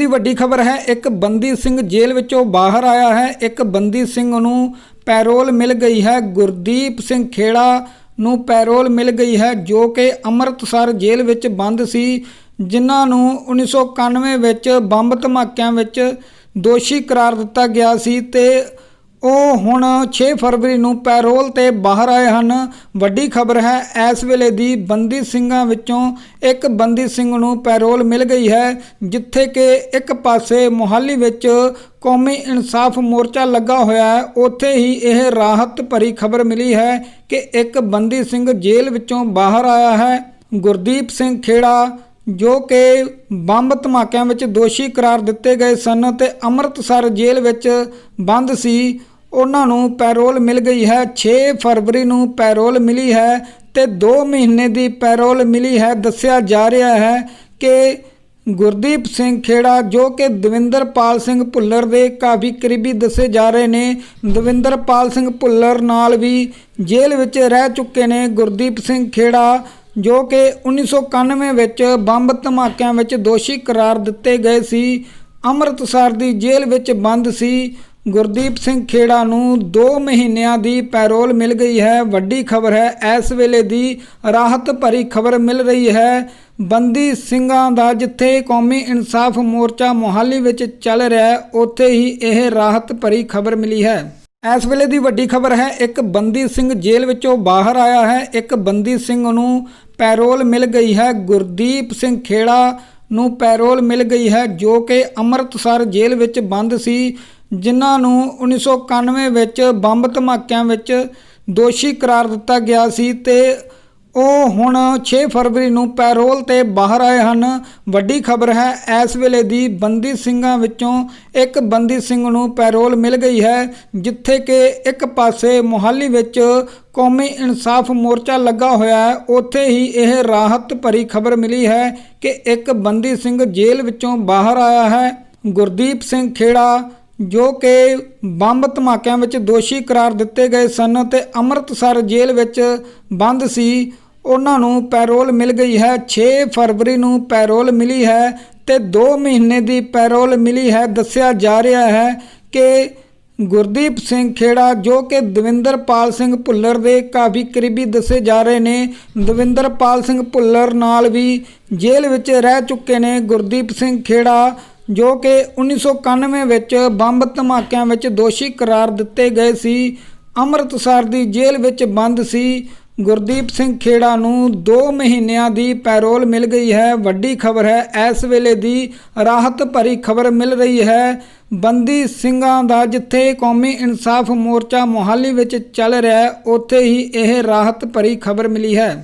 ਦੀ ਵੱਡੀ ਖਬਰ ਹੈ ਇੱਕ ਬੰਦੀ ਸਿੰਘ ਜੇਲ੍ਹ ਵਿੱਚੋਂ ਬਾਹਰ ਆਇਆ ਹੈ ਇੱਕ ਬੰਦੀ ਸਿੰਘ ਨੂੰ ਪੈਰੋਲ ਮਿਲ ਗਈ ਹੈ ਗੁਰਦੀਪ ਸਿੰਘ ਖੇੜਾ ਨੂੰ ਪੈਰੋਲ ਮਿਲ ਗਈ ਹੈ ਜੋ ਕਿ ਅੰਮ੍ਰਿਤਸਰ ਜੇਲ੍ਹ ਵਿੱਚ ਬੰਦ ਸੀ ਜਿਨ੍ਹਾਂ ਨੂੰ 1991 ਵਿੱਚ ਬੰਬ ਧਮਾਕਿਆਂ ਵਿੱਚ ਦੋਸ਼ੀ ਕਰਾਰ ਦਿੱਤਾ ਗਿਆ ਸੀ ਤੇ ਉਹ ਹੁਣ 6 ਫਰਵਰੀ ਨੂੰ ਪੈਰੋਲ ਤੇ ਬਾਹਰ ਆਏ ਹਨ ਵੱਡੀ ਖਬਰ ਹੈ ਇਸ ਵੇਲੇ ਦੀ ਬੰਦੀ ਸਿੰਘਾਂ ਵਿੱਚੋਂ ਇੱਕ ਬੰਦੀ ਸਿੰਘ ਨੂੰ ਪੈਰੋਲ ਮਿਲ ਗਈ ਹੈ ਜਿੱਥੇ ਕਿ ਇੱਕ ਪਾਸੇ ਮੁਹਾਲੀ ਵਿੱਚ ਕੌਮੀ ਇਨਸਾਫ ਮੋਰਚਾ ਲੱਗਾ ਹੋਇਆ ਹੈ ਉੱਥੇ ਹੀ ਇਹ ਰਾਹਤ ਭਰੀ ਖਬਰ ਮਿਲੀ ਹੈ ਕਿ ਇੱਕ ਬੰਦੀ ਸਿੰਘ ਜੇਲ੍ਹ ਵਿੱਚੋਂ ਬਾਹਰ ਆਇਆ ਹੈ ਗੁਰਦੀਪ ਸਿੰਘ ਖੇੜਾ ਜੋ ਕਿ ਬੰਬ ਧਮਾਕਿਆਂ ਵਿੱਚ ਦੋਸ਼ੀ ਕਰਾਰ ਦਿੱਤੇ ਗਏ ਸਨ ਤੇ ਅੰਮ੍ਰਿਤਸਰ ਜੇਲ੍ਹ ਵਿੱਚ ਬੰਦ ਸੀ ਉਹਨਾਂ ਨੂੰ ਪੈਰੋਲ ਮਿਲ ਗਈ ਹੈ 6 ਫਰਵਰੀ ਨੂੰ ਪੈਰੋਲ ਮਿਲੀ ਹੈ ਤੇ 2 ਮਹੀਨੇ ਦੀ ਪੈਰੋਲ ਮਿਲੀ ਹੈ ਦੱਸਿਆ ਜਾ ਰਿਹਾ ਹੈ ਕਿ ਗੁਰਦੀਪ ਸਿੰਘ ਖੇੜਾ ਜੋ ਕਿ ਦਵਿੰਦਰਪਾਲ ਸਿੰਘ ਭੁੱਲਰ ਦੇ ਕਾਫੀ ਕਰੀਬੀ ਦੱਸੇ ਜਾ ਰਹੇ ਨੇ ਦਵਿੰਦਰਪਾਲ ਸਿੰਘ ਭੁੱਲਰ ਨਾਲ ਵੀ ਜੇਲ੍ਹ ਵਿੱਚ ਰਹਿ ਚੁੱਕੇ ਨੇ ਗੁਰਦੀਪ ਸਿੰਘ ਖੇੜਾ ਜੋ ਕਿ 1991 ਵਿੱਚ ਬੰਬ ਧਮਾਕਿਆਂ ਵਿੱਚ ਦੋਸ਼ੀ ਕਰਾਰ ਦਿੱਤੇ ਗਏ ਸੀ ਅੰਮ੍ਰਿਤਸਰ ਦੀ ਜੇਲ੍ਹ ਵਿੱਚ ਬੰਦ ਸੀ ਗੁਰਦੀਪ ਸਿੰਘ ਖੇੜਾ ਨੂੰ 2 ਮਹੀਨਿਆਂ ਦੀ ਪੈਰੋਲ ਮਿਲ ਗਈ ਹੈ ਵੱਡੀ ਖਬਰ ਹੈ ਇਸ ਵੇਲੇ ਦੀ ਰਾਹਤ ਭਰੀ ਖਬਰ ਮਿਲ ਰਹੀ ਹੈ ਬੰਦੀ ਸਿੰਘਾਂ ਦਾ ਜਿੱਥੇ ਕੌਮੀ ਇਨਸਾਫ ਮੋਰਚਾ ਮੁਹਾਲੀ ਵਿੱਚ ਚੱਲ ਰਿਹਾ ਹੈ ਉੱਥੇ ਹੀ ਇਹ ਰਾਹਤ ਭਰੀ ਖਬਰ ਮਿਲੀ ਹੈ ਇਸ ਵੇਲੇ ਦੀ ਵੱਡੀ ਖਬਰ ਹੈ ਇੱਕ ਬੰਦੀ ਸਿੰਘ ਜੇਲ੍ਹ ਵਿੱਚੋਂ ਬਾਹਰ ਆਇਆ ਹੈ ਇੱਕ ਬੰਦੀ ਸਿੰਘ ਨੂੰ ਪੈਰੋਲ ਮਿਲ ਗਈ ਹੈ ਗੁਰਦੀਪ ਸਿੰਘ ਖੇੜਾ ਨੂੰ ਪੈਰੋਲ ਮਿਲ ਗਈ ਹੈ ਜੋ ਕਿ ਅੰਮ੍ਰਿਤਸਰ ਜੇਲ੍ਹ ਵਿੱਚ ਬੰਦ ਸੀ ਜਿਨ੍ਹਾਂ ਨੂੰ 1991 ਵਿੱਚ ਬੰਬ ਧਮਾਕਿਆਂ ਵਿੱਚ ਦੋਸ਼ੀ ਕਰਾਰ ਦਿੱਤਾ ਗਿਆ ਸੀ ਤੇ ਉਹ ਹੁਣ 6 ਫਰਵਰੀ ਨੂੰ ਪੈਰੋਲ ਤੇ ਬਾਹਰ ਆਏ ਹਨ ਵੱਡੀ ਖਬਰ ਹੈ ਇਸ ਵੇਲੇ ਦੀ ਬੰਦੀ ਸਿੰਘਾਂ ਵਿੱਚੋਂ ਇੱਕ ਬੰਦੀ ਸਿੰਘ ਨੂੰ ਪੈਰੋਲ ਮਿਲ ਗਈ ਹੈ ਜਿੱਥੇ ਕਿ ਇੱਕ ਪਾਸੇ ਮੁਹਾਲੀ ਵਿੱਚ ਕੌਮੀ ਇਨਸਾਫ ਮੋਰਚਾ ਲੱਗਾ ਹੋਇਆ ਹੈ ਉੱਥੇ ਹੀ ਇਹ ਰਾਹਤ ਭਰੀ ਖਬਰ ਮਿਲੀ ਹੈ ਕਿ ਇੱਕ ਬੰਦੀ ਸਿੰਘ ਜੇਲ੍ਹ ਵਿੱਚੋਂ ਬਾਹਰ ਆਇਆ ਹੈ ਗੁਰਦੀਪ ਸਿੰਘ ਖੇੜਾ ਜੋ ਕਿ ਬੰਬ ਧਮਾਕਿਆਂ ਵਿੱਚ ਦੋਸ਼ੀ ਕਰਾਰ ਦਿੱਤੇ ਗਏ ਸਨ ਤੇ ਅੰਮ੍ਰਿਤਸਰ ਜੇਲ੍ਹ ਵਿੱਚ ਬੰਦ ਸੀ ਉਹਨਾਂ ਨੂੰ ਪੈਰੋਲ ਮਿਲ ਗਈ ਹੈ 6 ਫਰਵਰੀ ਨੂੰ ਪੈਰੋਲ ਮਿਲੀ ਹੈ ਤੇ 2 ਮਹੀਨੇ ਦੀ ਪੈਰੋਲ ਮਿਲੀ ਹੈ ਦੱਸਿਆ ਜਾ ਰਿਹਾ ਹੈ ਕਿ ਗੁਰਦੀਪ ਸਿੰਘ ਖੇੜਾ ਜੋ ਕਿ ਦਵਿੰਦਰਪਾਲ ਸਿੰਘ ਭੁੱਲਰ ਦੇ ਕਾਫੀ ਕਰੀਬੀ ਦੱਸੇ ਜਾ ਰਹੇ ਨੇ ਦਵਿੰਦਰਪਾਲ ਸਿੰਘ ਭੁੱਲਰ ਨਾਲ ਵੀ ਜੇਲ੍ਹ ਵਿੱਚ ਰਹਿ ਚੁੱਕੇ ਨੇ ਗੁਰਦੀਪ ਸਿੰਘ ਖੇੜਾ ਜੋ ਕਿ 1991 ਵਿੱਚ ਬੰਬ ਧਮਾਕਿਆਂ ਵਿੱਚ ਦੋਸ਼ੀ ਕਰਾਰ ਦਿੱਤੇ ਗਏ ਸੀ ਅੰਮ੍ਰਿਤਸਰ ਦੀ ਜੇਲ੍ਹ ਵਿੱਚ ਬੰਦ ਸੀ ਗੁਰਦੀਪ ਸਿੰਘ ਖੇੜਾ ਨੂੰ 2 ਮਹੀਨਿਆਂ ਦੀ ਪੈਰੋਲ ਮਿਲ ਗਈ ਹੈ ਵੱਡੀ ਖਬਰ ਹੈ ਇਸ ਵੇਲੇ ਦੀ ਰਾਹਤ ਭਰੀ ਖਬਰ ਮਿਲ ਰਹੀ ਹੈ ਬੰਦੀ ਸਿੰਘਾਂ ਦਾ ਜਿੱਥੇ ਕੌਮੀ ਇਨਸਾਫ ਮੋਰਚਾ ਮੋਹਾਲੀ ਵਿੱਚ ਚੱਲ ਰਿਹਾ ਹੈ ਉੱਥੇ ਹੀ ਇਹ ਰਾਹਤ ਭਰੀ ਖਬਰ ਮਿਲੀ ਹੈ